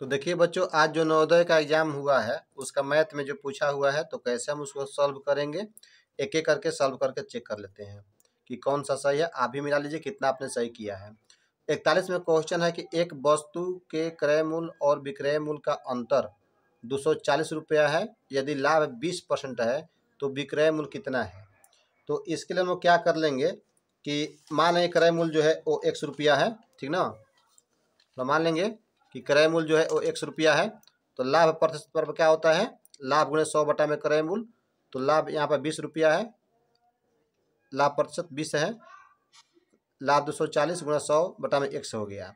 तो देखिए बच्चों आज जो नवोदय का एग्ज़ाम हुआ है उसका मैथ में जो पूछा हुआ है तो कैसे हम उसको सॉल्व करेंगे एक एक करके सॉल्व करके चेक कर लेते हैं कि कौन सा सही है आप भी मिला लीजिए कितना आपने सही किया है इकतालीस में क्वेश्चन है कि एक वस्तु के क्रय मूल्य और विक्रय मूल्य का अंतर दो सौ चालीस रुपया है यदि लाभ बीस परसेंट है तो विक्रय मूल्य कितना है तो इसके लिए हम लोग क्या कर लेंगे कि मान लें क्रय मूल्य जो है वो एक सौ रुपया है ठीक ना तो मान लेंगे कि क्रय मूल जो है वो एक सौ रुपया है तो लाभ प्रतिशत पर क्या होता है लाभ गुणे सौ बटा में क्रय मूल तो लाभ यहाँ पर बीस रुपया है लाभ प्रतिशत बीस है लाभ दो सौ चालीस गुणा सौ बटा में एक सौ हो गया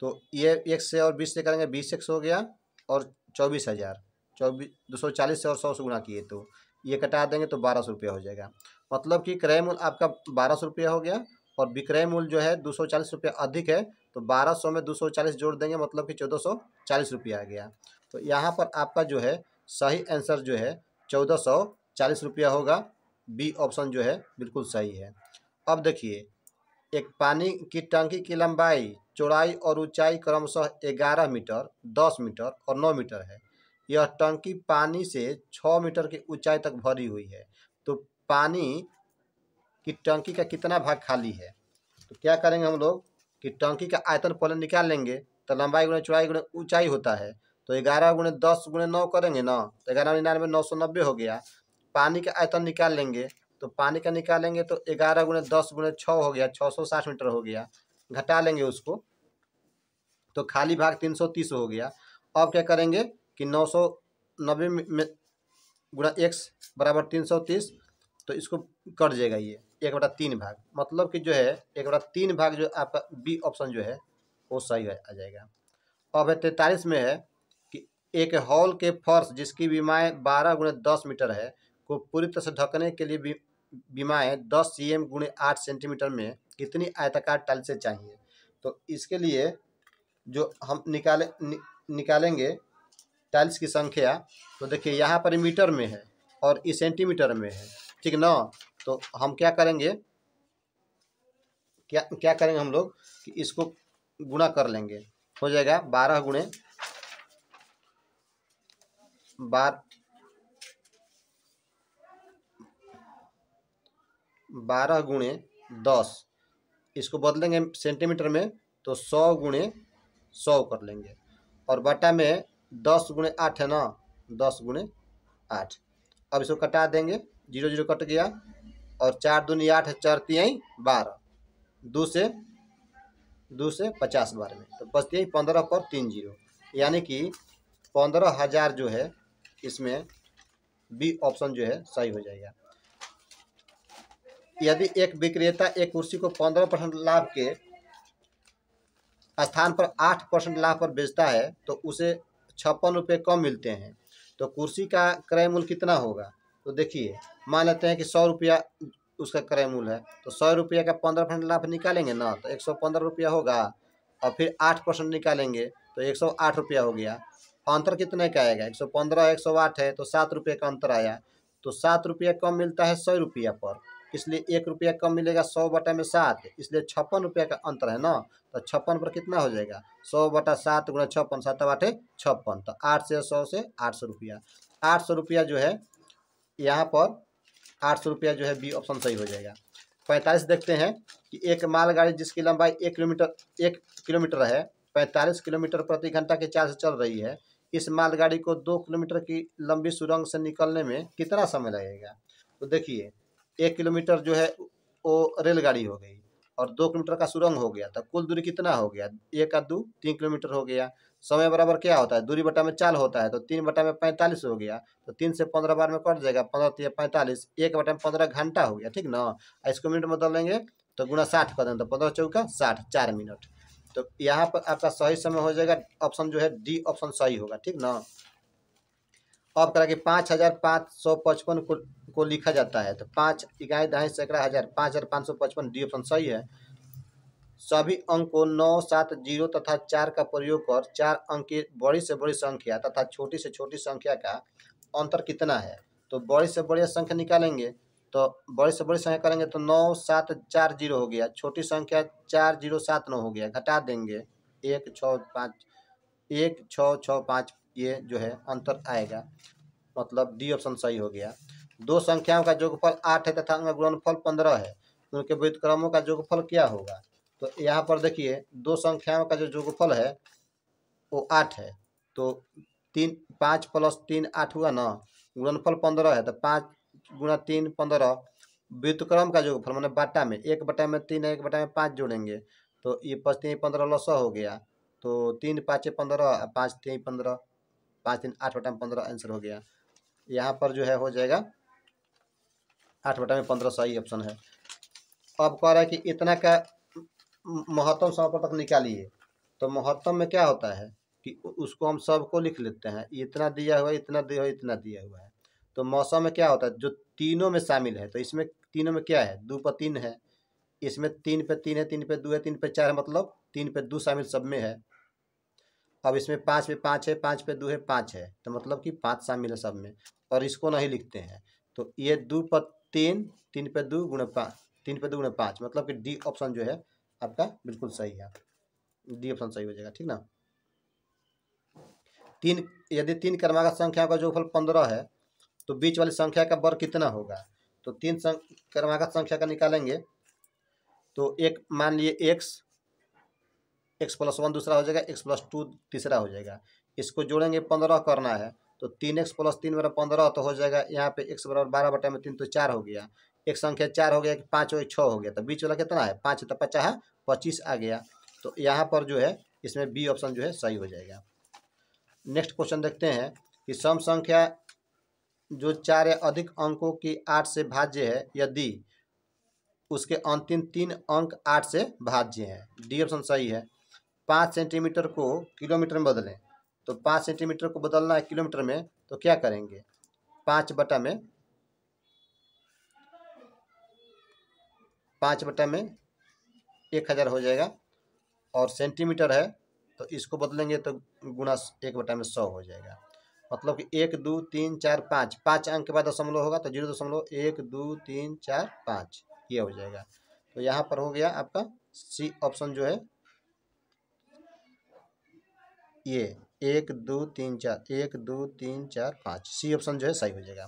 तो ये एक से और बीस से करेंगे बीस एक हो गया और चौबीस हज़ार चौबीस दो सौ चालीस से और सौ से गुणा किए तो ये कटा देंगे तो बारह सौ रुपया हो जाएगा मतलब कि क्रय मूल आपका बारह सौ रुपया हो गया और विक्रय मूल्य जो है दो सौ चालीस रुपया अधिक है तो बारह सौ में दो सौ चालीस जोड़ देंगे मतलब कि चौदह सौ चालीस रुपया आ गया तो यहाँ पर आपका जो है सही आंसर जो है चौदह सौ चालीस रुपया होगा बी ऑप्शन जो है बिल्कुल सही है अब देखिए एक पानी की टंकी की लंबाई चौड़ाई और ऊंचाई क्रमशः ग्यारह मीटर दस मीटर और नौ मीटर है यह टंकी पानी से छः मीटर की ऊंचाई तक भरी हुई है तो पानी कि टंकी का कितना भाग खाली है तो क्या करेंगे हम लोग कि टंकी का आयतन पहले निकाल लेंगे तो लंबाई गुणे चौड़ाई गुणे ऊंचाई होता है तो ग्यारह गुणे दस गुणे नौ करेंगे ना तो ग्यारह निन्यानवे नौ सौ नब्बे हो गया पानी का आयतन निकाल लेंगे तो पानी का निकालेंगे तो ग्यारह गुणे दस गुणे छः हो गया छः सौ साठ मीटर हो गया घटा लेंगे उसको तो खाली भाग तीन सौ तीस हो गया अब क्या करेंगे कि नौ सौ नब्बे गुणा एक्स बराबर तीन सौ तीस तो इसको कट जाएगा ये एक बटा तीन भाग मतलब कि जो है एक बटा तीन भाग जो आपका बी ऑप्शन जो है वो सही आ जाएगा अब है तैंतालीस में है कि एक हॉल के फर्श जिसकी बीमाएँ बारह गुणे दस मीटर है को पूरी तरह से ढकने के लिए बीमाएँ दस सी एम गुणे आठ सेंटीमीटर में कितनी आयताकार टाइल से चाहिए तो इसके लिए जो हम निकाले नि, निकालेंगे टाइल्स की संख्या तो देखिए यहाँ पर मीटर में है और इस सेंटीमीटर में है ठीक ना तो हम क्या करेंगे क्या क्या करेंगे हम लोग कि इसको गुणा कर लेंगे हो जाएगा बारह गुणे बार बारह गुणे दस इसको बदलेंगे सेंटीमीटर में तो सौ गुणे सौ कर लेंगे और बटा में दस गुणे आठ है ना दस गुणे आठ अब इसको कटा देंगे जीरो जीरो कट गया और चार दूनी आठ चार तिहाई बारह दो से दो से पचास बार में तो ही पंद्रह पर तीन जीरो यानी कि पंद्रह हज़ार जो है इसमें बी ऑप्शन जो है सही हो जाएगा यदि एक विक्रेता एक कुर्सी को पंद्रह परसेंट लाभ के स्थान पर आठ परसेंट लाभ पर बेचता है तो उसे छप्पन रुपये कम मिलते हैं तो कुर्सी का क्रय मूल्य कितना होगा तो देखिए मान लेते हैं कि सौ रुपया उसका क्रय मूल है तो सौ रुपया का पंद्रह परसेंट लाभ निकालेंगे ना तो एक सौ पंद्रह रुपया होगा और फिर आठ परसेंट निकालेंगे तो एक सौ आठ रुपया हो गया तो अंतर कितने का आएगा एक सौ पंद्रह एक सौ आठ है तो सात रुपये का अंतर आया तो सात रुपया कम मिलता है सौ रुपया पर इसलिए एक रुपया कम मिलेगा सौ बटा में सात इसलिए छप्पन रुपया का अंतर है ना तो छप्पन पर कितना हो जाएगा सौ बटा सात गुणा छप्पन सात आठ छप्पन तो आठ से सौ से आठ सौ रुपया आठ सौ रुपया जो है यहाँ पर आठ सौ रुपया जो है बी ऑप्शन सही हो जाएगा पैंतालीस देखते हैं कि एक मालगाड़ी जिसकी लंबाई एक किलोमीटर एक किलोमीटर है पैंतालीस किलोमीटर प्रति घंटा के चार्ज चल रही है इस मालगाड़ी को दो किलोमीटर की लंबी सुरंग से निकलने में कितना समय लगेगा तो देखिए एक किलोमीटर जो है वो रेलगाड़ी हो गई और दो किलोमीटर का सुरंग हो गया तो कुल दूरी कितना हो गया एक आध दो तीन किलोमीटर हो गया समय बराबर क्या होता है दूरी बटा में चाल होता है तो तीन बटा में पैंतालीस हो गया तो तीन से पंद्रह बार में कट जाएगा पंद्रह तीन पैंतालीस एक बटा में पंद्रह घंटा हो गया ठीक ना इसको मिनट में बदल लेंगे तो गुना साठ कर देंगे तो पंद्रह चौका साठ चार मिनट तो यहाँ पर आपका सही समय हो जाएगा ऑप्शन जो है डी ऑप्शन सही होगा ठीक ना अब करा कि पाँच हज़ार पाँच सौ पचपन को को लिखा जाता है तो पाँच इकाई दहाई सैकड़ा हज़ार पाँच हज़ार पाँच सौ पचपन डी ऑप्शन सही है सभी अंक को नौ सात जीरो तथा चार का प्रयोग कर चार अंक की बड़ी से बड़ी संख्या तथा छोटी से छोटी संख्या का अंतर कितना है तो बड़ी से बड़ी संख्या निकालेंगे तो बड़ी से बड़ी संख्या करेंगे तो नौ सात चार जीरो हो गया छोटी संख्या चार जीरो सात नौ हो गया घटा देंगे एक छः पाँच एक छः छः पाँच ये जो है अंतर आएगा मतलब डी ऑप्शन सही हो गया दो संख्याओं का योगफल आठ है तथा उनका गुणनफल पंद्रह है तो उनके व्युतक्रमों का योगफल क्या होगा तो यहाँ पर देखिए दो संख्याओं का जो योगफल है वो आठ है तो तीन पाँच प्लस तीन आठ हुआ ना गुणनफल पंद्रह है तो पाँच गुणा तीन पंद्रह व्युतक्रम का योगफल मैंने बाटा में एक बटा में तीन एक बटा में पाँच जोड़ेंगे तो ये पाँच तीन पंद्रह लस हो गया तो तीन पाँच पंद्रह पाँच तीन पंद्रह पाँच तीन आठ बटा में पंद्रह आंसर हो गया यहाँ पर जो है हो जाएगा आठ बटा में पंद्रह सही ऑप्शन है अब कह रहा है कि इतना का महत्तम समापन तक निकालिए तो महत्तम में क्या होता है कि उसको हम सबको लिख लेते हैं इतना दिया हुआ है इतना दिया हुआ इतना दिया हुआ है तो मौसम में क्या होता है जो तीनों में शामिल है तो इसमें तीनों में क्या है दो पर तीन है इसमें तीन पे तीन है तीन पे दो है तीन पे चार है मतलब तीन पे दो शामिल सब में है तो अब इसमें पाँच पे पाँच है पाँच पे दो है पाँच है तो मतलब कि पाँच शामिल है सब में और इसको नहीं लिखते हैं तो ये दो पर तीन तीन पे दो गुण पाँच तीन पे दो गुण पाँच मतलब कि डी ऑप्शन जो है आपका बिल्कुल सही है डी ऑप्शन सही हो जाएगा ठीक ना तीन यदि तीन क्रमागत संख्या का जो फल पंद्रह है तो बीच वाली संख्या का वर्ग कितना होगा तो तीन क्रमागत संख्या का निकालेंगे तो एक मान लिए एक्स एक्स प्लस वन दूसरा हो जाएगा एक्स प्लस टू तीसरा हो जाएगा इसको जोड़ेंगे पंद्रह करना है तो तीन एक्स प्लस तीन बराबर पंद्रह तो हो जाएगा यहाँ पे एक्स बराबर बारह बटा में तीन तो चार हो गया एक संख्या चार हो गया कि पाँच हो गया छः हो गया तो बीच वाला कितना है पाँच तो पचास है पच्चीस आ गया तो यहाँ पर जो है इसमें बी ऑप्शन जो है सही हो जाएगा नेक्स्ट क्वेश्चन देखते हैं कि सम संख्या जो चार या अधिक अंकों की आठ से भाज्य है यदि उसके अंतिम तीन अंक आठ से भाज्य हैं डी ऑप्शन सही है पाँच सेंटीमीटर को किलोमीटर में बदलें तो पाँच सेंटीमीटर को बदलना है किलोमीटर में तो क्या करेंगे पाँच बटा में पाँच बटा में एक हज़ार हो जाएगा और सेंटीमीटर है तो इसको बदलेंगे तो गुना एक बटा में सौ हो जाएगा मतलब कि एक दो तीन चार पाँच पाँच अंक के बाद दशमलव होगा तो जीरो दशमलव एक दो तीन चार पाँच ये हो जाएगा तो यहाँ पर हो गया आपका सी ऑप्शन जो है ये एक दो तीन चार एक दो तीन चार पाँच सी ऑप्शन जो है सही हो जाएगा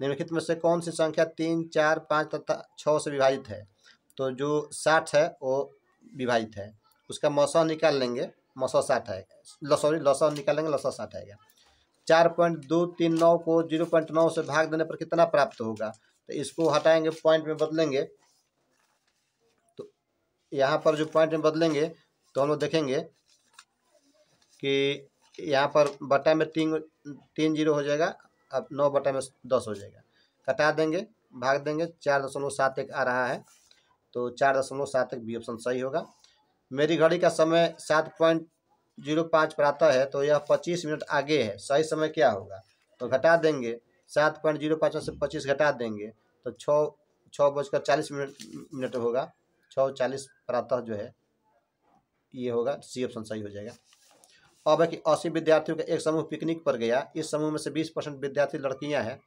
निम्नलिखित में से कौन सी संख्या तीन चार पाँच तथा छः से विभाजित है तो जो साठ है वो विभाजित है उसका मौसम निकाल लेंगे मौसम साठ आएगा सॉरी लौसा लेंगे लौसा साठ आएगा चार पॉइंट दो तीन नौ को जीरो पॉइंट नौ से भाग देने पर कितना प्राप्त होगा तो इसको हटाएंगे पॉइंट में बदलेंगे तो यहाँ पर जो पॉइंट में बदलेंगे तो हम लोग देखेंगे कि यहाँ पर बटा में तीन तीन जीरो हो जाएगा अब नौ बटा में दस हो जाएगा कटा देंगे भाग देंगे चार दशमलव सात एक आ रहा है तो चार दशमलव सात एक बी ऑप्शन सही होगा मेरी घड़ी का समय सात पॉइंट जीरो पाँच पर आता है तो यह पच्चीस मिनट आगे है सही समय क्या होगा तो घटा देंगे सात पॉइंट जीरो पाँच से पच्चीस घटा देंगे तो छः छः बजकर चालीस मिनट मिनट होगा छः चालीस प्रातः जो है ये होगा सी ऑप्शन सही हो जाएगा अब है कि अस्सी विद्यार्थियों का एक समूह पिकनिक पर गया इस समूह में से बीस परसेंट विद्यार्थी लड़कियाँ हैं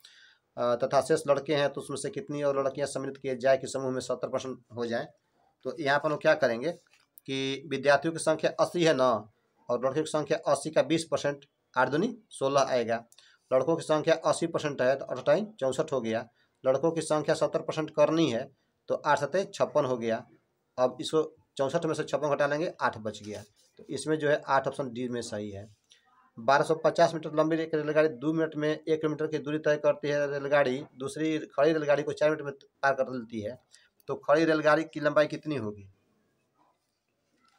तथा शेष लड़के हैं तो उसमें से कितनी और लड़कियाँ सम्मिलित किए जाए कि समूह में सत्तर परसेंट हो जाए तो यहाँ पर हम क्या करेंगे कि विद्यार्थियों की संख्या अस्सी है ना और लड़कियों की संख्या अस्सी का बीस परसेंट आठ दूनी सोलह आएगा लड़कों की संख्या अस्सी परसेंट है तो अठाई चौंसठ हो गया लड़कों की संख्या सत्तर परसेंट करनी है तो आठ सतह छप्पन हो गया अब इसको चौंसठ में से छप्पन घटा लेंगे आठ बच गया तो इसमें जो है आठ ऑप्शन डी में सही है 1250 मीटर लंबी एक रेलगाड़ी दो मिनट में एक किलोमीटर की दूरी तय करती है रेलगाड़ी दूसरी खड़ी रेलगाड़ी को चार मिनट में पार कर लेती है तो खड़ी रेलगाड़ी की लंबाई कितनी होगी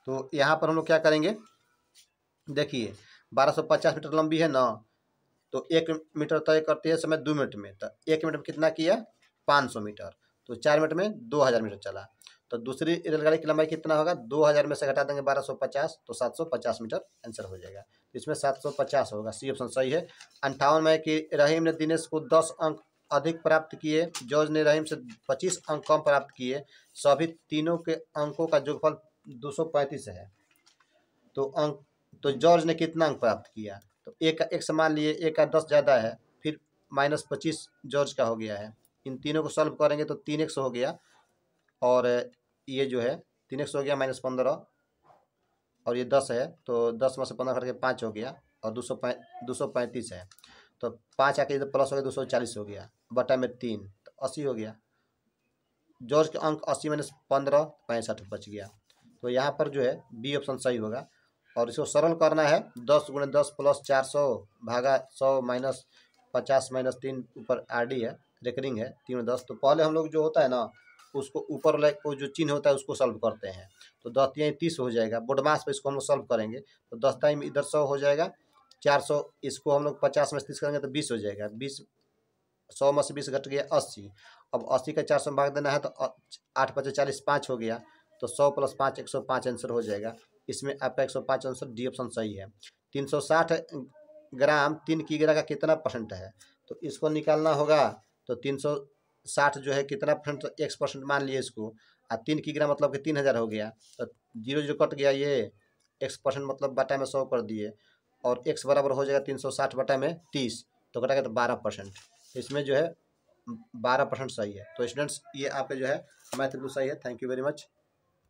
तो यहाँ पर हम लोग क्या करेंगे देखिए 1250 मीटर लंबी है ना तो एक मीटर तय करती है समय दो मिनट में तो एक मिनट में कितना किया सौ मीटर तो चार मिनट में हज़ार मीटर चला तो दूसरी रेलगाड़ी की लंबाई कितना होगा दो हज़ार में से घटा देंगे बारह सौ पचास तो सात सौ पचास मीटर आंसर हो जाएगा तो इसमें सात सौ पचास होगा सी ऑप्शन सही है अंठावन में कि रहीम ने दिनेश को दस अंक अधिक प्राप्त किए जॉर्ज ने रहीम से पच्चीस अंक कम प्राप्त किए सभी तीनों के अंकों का जुगफल दो सौ पैंतीस है तो अंक तो जॉर्ज ने कितना अंक प्राप्त किया तो एक का एक समान लिए एक का दस ज़्यादा है फिर माइनस पच्चीस जॉर्ज का हो गया है इन तीनों को सॉल्व करेंगे तो तीन एक सौ हो गया और ये जो है तीन एक्स हो गया माइनस पंद्रह और ये दस है तो दस में से पंद्रह करके पाँच हो गया और दो सौ पै दो सौ पैंतीस है तो पाँच आके इधर प्लस हो गया दो सौ चालीस हो गया बटा में तीन तो अस्सी हो गया जॉर्ज के अंक अस्सी माइनस पंद्रह पैंसठ बच गया तो यहाँ पर जो है बी ऑप्शन सही होगा और इसको सरल करना है दस गुणे दस प्लस चार सौ भागा सौ माइनस पचास माइनस तीन ऊपर आर डी है रेकरिंग है तीन दस तो पहले हम लोग जो होता है ना उसको ऊपर को जो चिन्ह होता है उसको सॉल्व करते हैं तो दस तीन तीस हो जाएगा बोडमास पर इसको हम लोग सॉल्व करेंगे तो दस में इधर सौ हो जाएगा चार सौ इसको हम लोग पचास में तीस करेंगे तो बीस हो जाएगा बीस सौ में से बीस घट गया अस्सी अब अस्सी का चार सौ भाग देना है तो आठ पचास चालीस पाँच हो गया तो सौ प्लस पाँच एक सौ पाँच आंसर हो जाएगा इसमें आपका एक सौ पाँच आंसर डी ऑप्शन सही है तीन सौ साठ ग्राम तीन किग्रा का कितना परसेंट है तो इसको निकालना होगा तो तीन सौ साठ जो है कितना फ्रंट एक्स परसेंट मान लिए इसको आ तीन की ग्राम मतलब कि तीन हज़ार हो गया तो जीरो जीरो कट गया ये एक्स परसेंट मतलब बटा में सौ कर दिए और एक्स बराबर हो जाएगा तीन सौ साठ बटा में तीस तो कटा गया तो बारह परसेंट इसमें जो है बारह परसेंट सही है तो स्टूडेंट्स ये आपके जो है मैथ सही है थैंक यू वेरी मच